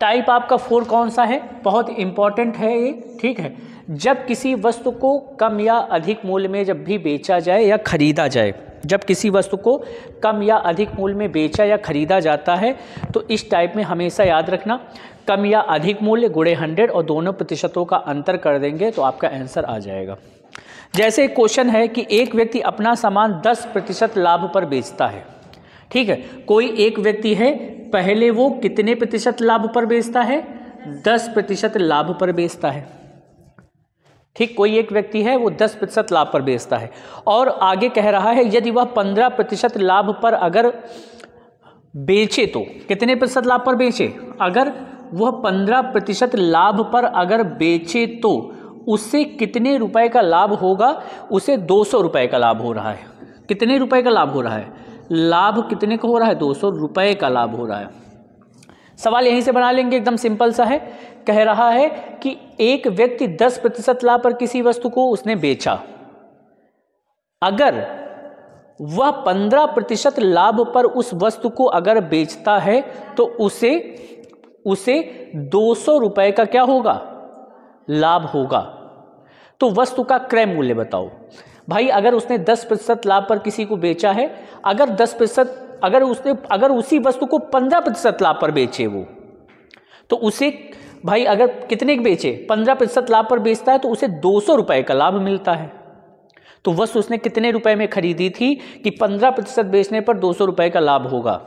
type आपका four कौन सा है बहुत इंपॉर्टेंट है ये ठीक है जब किसी वस्तु को कम या अधिक मूल्य में जब भी बेचा जाए या खरीदा जाए जब किसी वस्तु को कम या अधिक मूल्य में बेचा या खरीदा जाता है तो इस टाइप में हमेशा याद रखना कम या अधिक मूल्य गुड़े हंड्रेड और दोनों प्रतिशतों का अंतर कर देंगे तो आपका आंसर आ जाएगा जैसे एक क्वेश्चन है कि एक व्यक्ति अपना सामान दस प्रतिशत लाभ पर बेचता है ठीक है कोई एक व्यक्ति है पहले वो कितने प्रतिशत लाभ पर बेचता है दस प्रतिशत लाभ पर बेचता है ठीक कोई एक व्यक्ति है वो दस प्रतिशत लाभ पर बेचता है और आगे कह रहा है यदि वह पंद्रह प्रतिशत लाभ पर अगर बेचे तो कितने प्रतिशत लाभ पर बेचे अगर वह पंद्रह प्रतिशत लाभ पर अगर बेचे तो उससे कितने रुपए का लाभ होगा उसे दो सौ रुपए का लाभ हो रहा है कितने रुपए का लाभ हो रहा है लाभ कितने का हो रहा है दो सौ का लाभ हो रहा है सवाल यहीं से बना लेंगे एकदम सिंपल सा है कह रहा है कि एक व्यक्ति दस प्रतिशत लाभ पर किसी वस्तु को उसने बेचा अगर वह पंद्रह प्रतिशत लाभ पर उस वस्तु को अगर बेचता है तो उसे उसे दो सौ का क्या होगा लाभ होगा तो वस्तु का क्रय मूल्य बताओ भाई अगर उसने दस प्रतिशत लाभ पर किसी को बेचा है अगर दस प्रतिशत अगर उसने अगर उसी वस्तु को पंद्रह प्रतिशत लाभ पर बेचे वो तो उसे भाई अगर कितने के बेचे पंद्रह प्रतिशत लाभ पर बेचता है तो उसे दो सौ रुपये का लाभ मिलता है तो वस्तु उसने कितने रुपए में खरीदी थी कि पंद्रह प्रतिशत बेचने पर दो सौ रुपये का लाभ होगा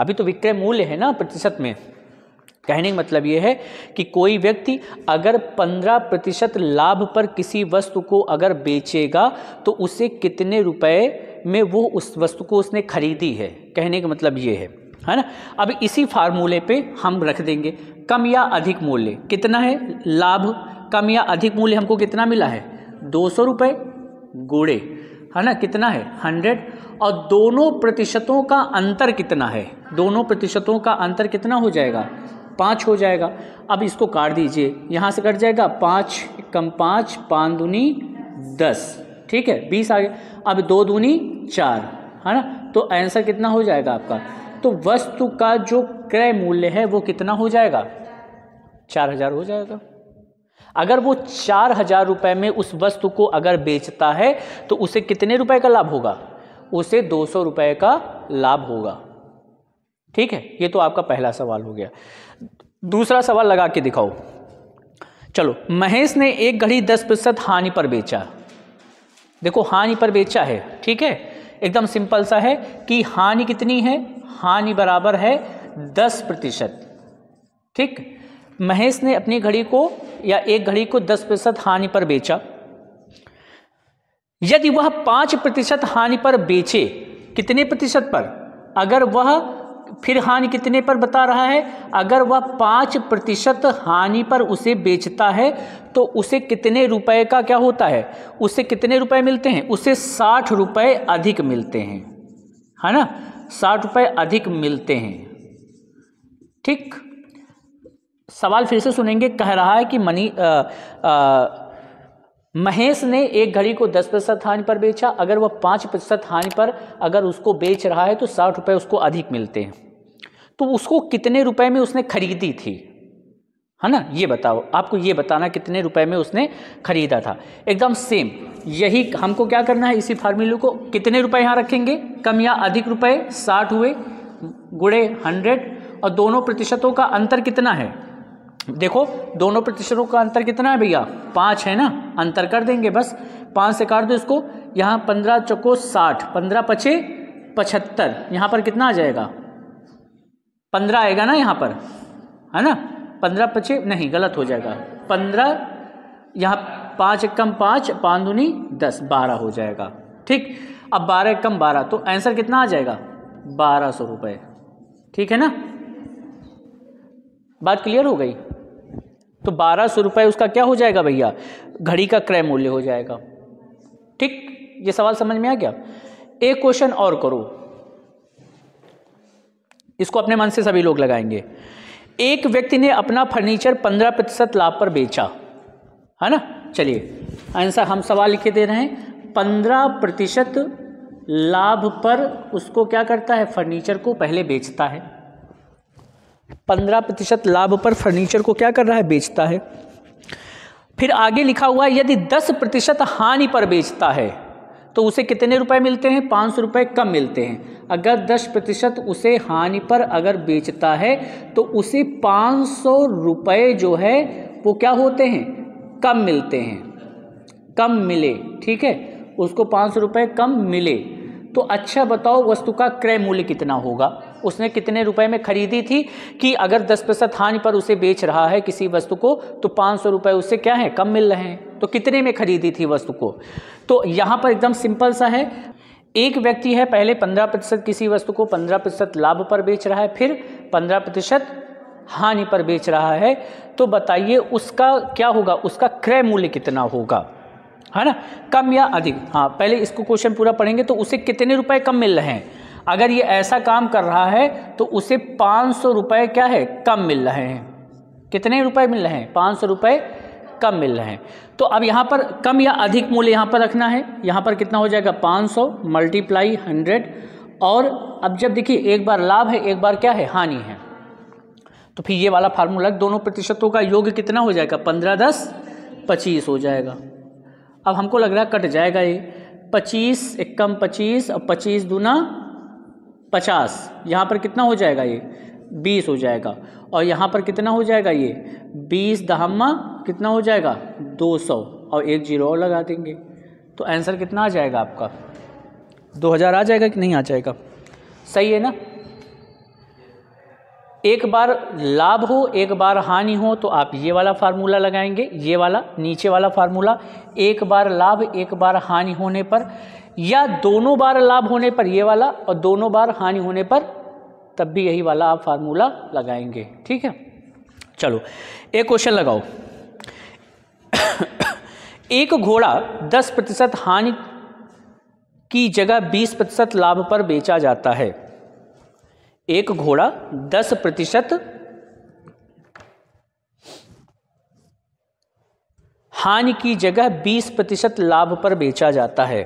अभी तो विक्रय मूल्य है ना प्रतिशत में कहने का मतलब ये है कि कोई व्यक्ति अगर 15 प्रतिशत लाभ पर किसी वस्तु को अगर बेचेगा तो उसे कितने रुपए में वो उस वस्तु को उसने खरीदी है कहने का मतलब ये है है ना अब इसी फार्मूले पे हम रख देंगे कम या अधिक मूल्य कितना है लाभ कम या अधिक मूल्य हमको कितना मिला है दो सौ रुपये गुड़े है ना कितना है हंड्रेड और दोनों प्रतिशतों का अंतर कितना है दोनों प्रतिशतों का अंतर कितना हो जाएगा पाँच हो जाएगा अब इसको काट दीजिए यहाँ से कट जाएगा पाँच कम पाँच पाँच दूनी दस ठीक है बीस आ गया अब दो दूनी चार है ना तो आंसर कितना हो जाएगा आपका तो वस्तु का जो क्रय मूल्य है वो कितना हो जाएगा चार हज़ार हो जाएगा अगर वो चार हज़ार रुपये में उस वस्तु को अगर बेचता है तो उसे कितने रुपए का लाभ होगा उसे दो सौ रुपये का लाभ होगा ठीक है ये तो आपका पहला सवाल हो गया दूसरा सवाल लगा के दिखाओ चलो महेश ने एक घड़ी दस प्रतिशत हानि पर बेचा देखो हानि पर बेचा है ठीक है एकदम सिंपल सा है कि हानि कितनी है हानि बराबर है दस प्रतिशत ठीक महेश ने अपनी घड़ी को या एक घड़ी को दस प्रतिशत हानि पर बेचा यदि वह पांच प्रतिशत हानि पर बेचे कितने प्रतिशत पर अगर वह फिर हानि कितने पर बता रहा है अगर वह पाँच प्रतिशत हानि पर उसे बेचता है तो उसे कितने रुपए का क्या होता है उसे कितने रुपए मिलते हैं उसे साठ रुपए अधिक मिलते हैं है ना साठ रुपए अधिक मिलते हैं ठीक सवाल फिर से सुनेंगे कह रहा है कि मनी आ, आ, महेश ने एक घड़ी को दस प्रतिशत हानि पर बेचा अगर वह पाँच प्रतिशत हानि पर अगर उसको बेच रहा है तो साठ रुपये उसको अधिक मिलते हैं तो उसको कितने रुपए में उसने खरीदी थी है ना ये बताओ आपको ये बताना कितने रुपए में उसने खरीदा था एकदम सेम यही हमको क्या करना है इसी फार्मूले को कितने रुपए यहाँ रखेंगे कम या अधिक रुपए साठ हुए गुड़े हंड्रेड और दोनों प्रतिशतों का अंतर कितना है देखो दोनों प्रतिशतों का अंतर कितना है भैया पाँच है ना अंतर कर देंगे बस पाँच से काट दो इसको यहाँ पंद्रह चौको साठ पंद्रह पचे पचहत्तर यहाँ पर कितना आ जाएगा पंद्रह आएगा ना यहाँ पर है ना पंद्रह पचे नहीं गलत हो जाएगा पंद्रह यहाँ पाँच कम पाँच पाँच दूनी दस बारह हो जाएगा ठीक अब बारह कम बारह तो आंसर कितना आ जाएगा बारह सौ रुपये ठीक है ना बात क्लियर हो गई तो बारह सौ रुपये उसका क्या हो जाएगा भैया घड़ी का क्रय मूल्य हो जाएगा ठीक ये सवाल समझ में आ गया एक क्वेश्चन और करो इसको अपने मन से सभी लोग लगाएंगे एक व्यक्ति ने अपना फर्नीचर पंद्रह प्रतिशत लाभ पर बेचा है ना चलिए आंसर हम सवाल लिखे दे रहे हैं पंद्रह प्रतिशत लाभ पर उसको क्या करता है फर्नीचर को पहले बेचता है पंद्रह प्रतिशत लाभ पर फर्नीचर को क्या कर रहा है बेचता है फिर आगे लिखा हुआ है यदि दस प्रतिशत हानि पर बेचता है तो उसे कितने रुपए मिलते हैं पाँच सौ रुपये कम मिलते हैं अगर दस प्रतिशत उसे हानि पर अगर बेचता है तो उसे पाँच सौ रुपये जो है वो क्या होते हैं कम मिलते हैं कम मिले ठीक है उसको पाँच सौ रुपये कम मिले तो अच्छा बताओ वस्तु का क्रय मूल्य कितना होगा उसने कितने रुपए में खरीदी थी कि अगर 10 प्रतिशत हानि पर उसे बेच रहा है किसी वस्तु को तो पाँच सौ रुपये उससे क्या है कम मिल रहे हैं तो कितने में खरीदी थी वस्तु को तो यहाँ पर एकदम सिंपल सा है एक व्यक्ति है पहले पंद्रह प्रतिशत किसी वस्तु को पंद्रह प्रतिशत लाभ पर बेच रहा है फिर पंद्रह प्रतिशत हानि पर बेच रहा है तो बताइए उसका क्या होगा उसका क्रय मूल्य कितना होगा है ना कम या अधिक हाँ पहले इसको क्वेश्चन पूरा पढ़ेंगे तो उसे कितने रुपए कम मिल रहे हैं अगर ये ऐसा काम कर रहा है तो उसे पाँच सौ रुपये क्या है कम मिल रहे हैं कितने रुपए मिल रहे हैं पाँच सौ रुपये कम मिल रहे हैं तो अब यहाँ पर कम या अधिक मूल्य यहाँ पर रखना है यहाँ पर कितना हो जाएगा पाँच सौ मल्टीप्लाई हंड्रेड और अब जब देखिए एक बार लाभ है एक बार क्या है हानि है तो फिर ये वाला फार्मूला दोनों प्रतिशतों का योग कितना हो जाएगा पंद्रह दस पच्चीस हो जाएगा अब हमको लग रहा है कट जाएगा ये पच्चीस एक कम पच्चीस और पच्चीस दूना पचास यहाँ पर कितना हो जाएगा ये बीस हो जाएगा और यहाँ पर कितना हो जाएगा ये बीस दहमा कितना हो जाएगा दो सौ और एक जीरो और लगा देंगे तो आंसर कितना आ जाएगा आपका दो हज़ार आ जाएगा कि नहीं आ जाएगा सही है ना एक बार लाभ हो एक बार हानि हो तो आप ये वाला फार्मूला लगाएंगे ये वाला नीचे वाला फार्मूला एक बार लाभ एक बार हानि होने पर या दोनों बार लाभ होने पर ये वाला और दोनों बार हानि होने पर तब भी यही वाला आप फार्मूला लगाएंगे ठीक है चलो एक क्वेश्चन लगाओ एक घोड़ा दस प्रतिशत हानि की जगह बीस प्रतिशत लाभ पर बेचा जाता है एक घोड़ा दस प्रतिशत हानि की जगह बीस प्रतिशत लाभ पर बेचा जाता है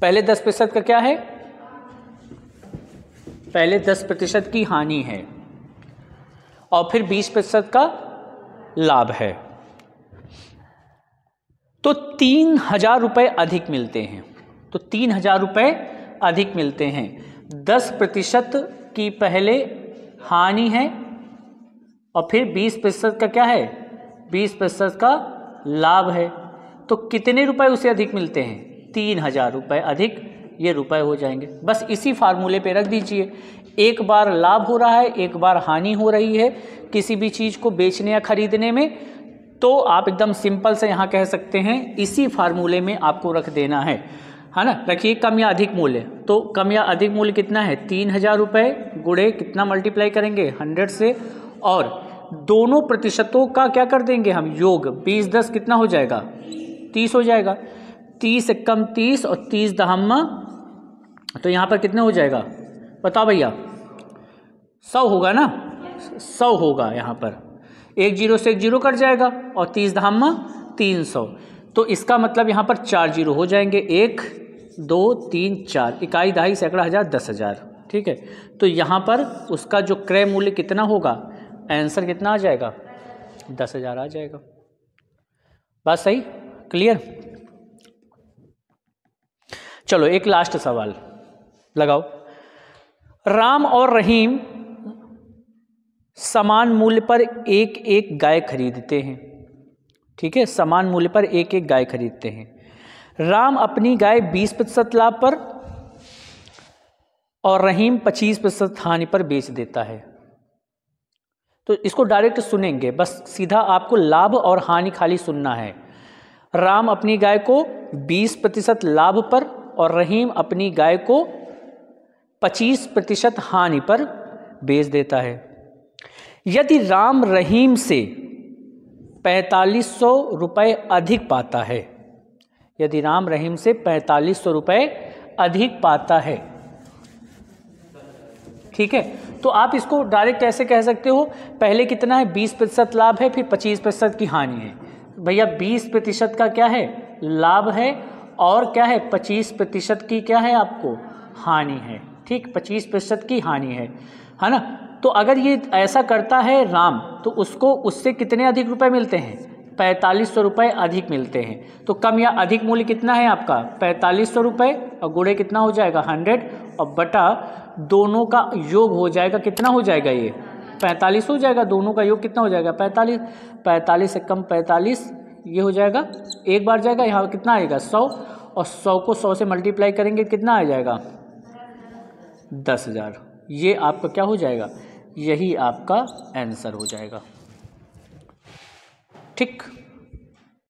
पहले दस प्रतिशत का क्या है पहले दस प्रतिशत की हानि है और फिर बीस प्रतिशत का लाभ है तो तीन हजार रुपये अधिक मिलते हैं तो तीन हजार रुपये अधिक मिलते हैं दस प्रतिशत की पहले हानि है और फिर बीस प्रतिशत का क्या है बीस प्रतिशत का लाभ है तो कितने रुपए उसे अधिक मिलते हैं तीन हज़ार रुपये अधिक ये रुपए हो जाएंगे बस इसी फार्मूले पे रख दीजिए एक बार लाभ हो रहा है एक बार हानि हो रही है किसी भी चीज़ को बेचने या ख़रीदने में तो आप एकदम सिंपल से यहाँ कह सकते हैं इसी फार्मूले में आपको रख देना है है ना रखिए कम या अधिक मूल्य तो कम या अधिक मूल्य कितना है तीन हज़ार रुपये गुड़े कितना मल्टीप्लाई करेंगे हंड्रेड से और दोनों प्रतिशतों का क्या कर देंगे हम योग बीस दस कितना हो जाएगा तीस हो जाएगा तीस इक्कम तीस और तीस दहम तो यहाँ पर कितने हो जाएगा बताओ भैया सौ होगा ना सौ होगा यहाँ पर एक जीरो से एक जीरो कट जाएगा और तीस दहम तीन सौ तो इसका मतलब यहाँ पर चार जीरो हो जाएंगे एक दो तीन चार इकाई दहाई सैकड़ा हज़ार दस हज़ार ठीक है तो यहाँ पर उसका जो क्रय मूल्य कितना होगा आंसर कितना आ जाएगा दस हज़ार आ जाएगा बात सही क्लियर चलो एक लास्ट सवाल लगाओ राम और रहीम समान मूल्य पर एक एक गाय खरीदते हैं ठीक है समान मूल्य पर एक एक गाय खरीदते हैं राम अपनी गाय 20 प्रतिशत लाभ पर और रहीम 25 प्रतिशत हानि पर बेच देता है तो इसको डायरेक्ट सुनेंगे बस सीधा आपको लाभ और हानि खाली सुनना है राम अपनी गाय को 20 प्रतिशत लाभ पर और रहीम अपनी गाय को 25 प्रतिशत हानि पर बेच देता है यदि राम रहीम से 4500 सौ अधिक पाता है यदि राम रहीम से 4500 सौ अधिक पाता है ठीक है तो आप इसको डायरेक्ट ऐसे कह सकते हो पहले कितना है बीस प्रतिशत लाभ है फिर पच्चीस प्रतिशत की हानि है भैया बीस प्रतिशत का क्या है लाभ है और क्या है पच्चीस प्रतिशत की क्या है आपको हानि है ठीक पच्चीस प्रतिशत की हानि है है ना तो अगर ये ऐसा करता है राम तो उसको उससे कितने अधिक रुपए मिलते हैं पैंतालीस सौ रुपये अधिक मिलते हैं तो कम या अधिक मूल्य कितना है आपका पैंतालीस सौ रुपये और गुड़े कितना हो जाएगा हंड्रेड और बटा दोनों का योग हो जाएगा कितना हो जाएगा ये पैंतालीस हो जाएगा दोनों का योग कितना हो जाएगा पैंतालीस पैंतालीस से कम पैंतालीस ये हो जाएगा एक बार जाएगा यहाँ कितना आएगा सौ और सौ को सौ से मल्टीप्लाई करेंगे कितना आ जाएगा दस हज़ार ये आपका क्या हो जाएगा यही आपका आंसर हो जाएगा ठीक